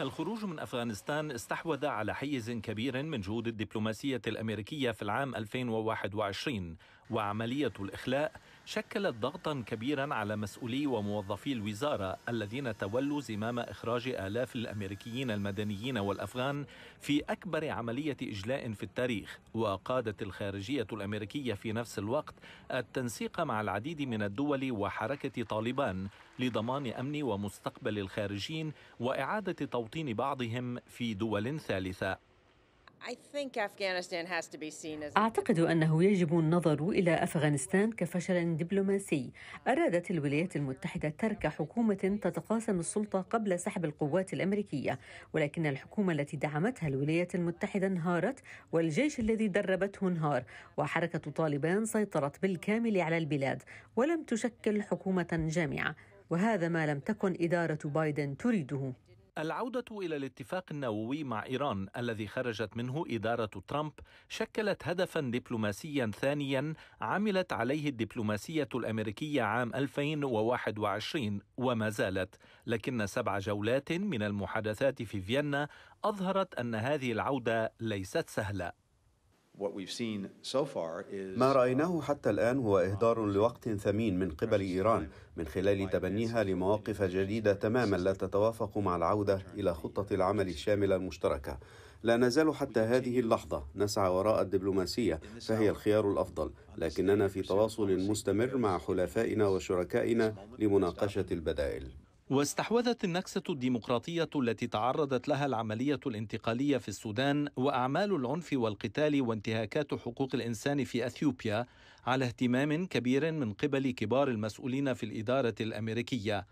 الخروج من افغانستان استحوذ على حيز كبير من جهود الدبلوماسيه الامريكيه في العام 2021 وعملية الإخلاء شكلت ضغطا كبيرا على مسؤولي وموظفي الوزارة الذين تولوا زمام إخراج آلاف الأمريكيين المدنيين والأفغان في أكبر عملية إجلاء في التاريخ وقادت الخارجية الأمريكية في نفس الوقت التنسيق مع العديد من الدول وحركة طالبان لضمان أمن ومستقبل الخارجين وإعادة توطين بعضهم في دول ثالثة أعتقد أنه يجب النظر إلى أفغانستان كفشل دبلوماسي أرادت الولايات المتحدة ترك حكومة تتقاسم السلطة قبل سحب القوات الأمريكية ولكن الحكومة التي دعمتها الولايات المتحدة انهارت والجيش الذي دربته انهار وحركة طالبان سيطرت بالكامل على البلاد ولم تشكل حكومة جامعة وهذا ما لم تكن إدارة بايدن تريده العودة إلى الاتفاق النووي مع إيران الذي خرجت منه إدارة ترامب شكلت هدفا دبلوماسيا ثانيا عملت عليه الدبلوماسية الأمريكية عام 2021 وما زالت لكن سبع جولات من المحادثات في فيينا أظهرت أن هذه العودة ليست سهلة ما رايناه حتى الان هو اهدار لوقت ثمين من قبل ايران من خلال تبنيها لمواقف جديده تماما لا تتوافق مع العوده الى خطه العمل الشامله المشتركه لا نزال حتى هذه اللحظة نسعى وراء الدبلوماسية فهي الخيار الأفضل لكننا في تواصل مستمر مع حلفائنا وشركائنا لمناقشة البدائل واستحوذت النكسة الديمقراطية التي تعرضت لها العملية الانتقالية في السودان وأعمال العنف والقتال وانتهاكات حقوق الإنسان في أثيوبيا على اهتمام كبير من قبل كبار المسؤولين في الإدارة الأمريكية.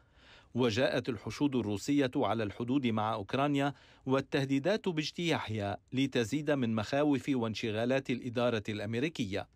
وجاءت الحشود الروسية على الحدود مع أوكرانيا والتهديدات باجتياحها لتزيد من مخاوف وانشغالات الإدارة الأمريكية.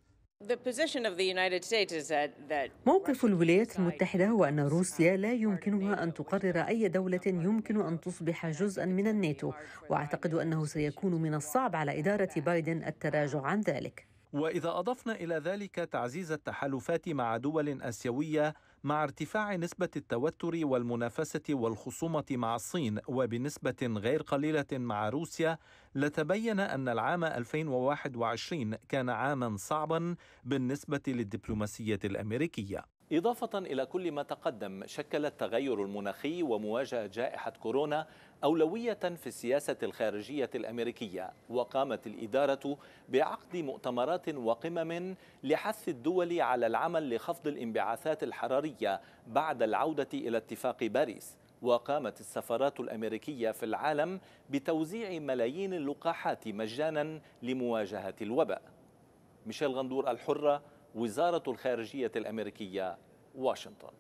موقف الولايات المتحدة هو أن روسيا لا يمكنها أن تقرر أي دولة يمكن أن تصبح جزءا من الناتو وأعتقد أنه سيكون من الصعب على إدارة بايدن التراجع عن ذلك وإذا أضفنا إلى ذلك تعزيز التحالفات مع دول آسيوية مع ارتفاع نسبة التوتر والمنافسة والخصومة مع الصين وبنسبة غير قليلة مع روسيا لتبين أن العام 2021 كان عاما صعبا بالنسبة للدبلوماسية الأمريكية إضافة إلى كل ما تقدم شكل التغير المناخي ومواجهة جائحة كورونا أولوية في السياسة الخارجية الأمريكية وقامت الإدارة بعقد مؤتمرات وقمم لحث الدول على العمل لخفض الانبعاثات الحرارية بعد العودة إلى اتفاق باريس وقامت السفارات الأمريكية في العالم بتوزيع ملايين اللقاحات مجانا لمواجهة الوباء ميشيل غندور الحرة وزارة الخارجية الأمريكية واشنطن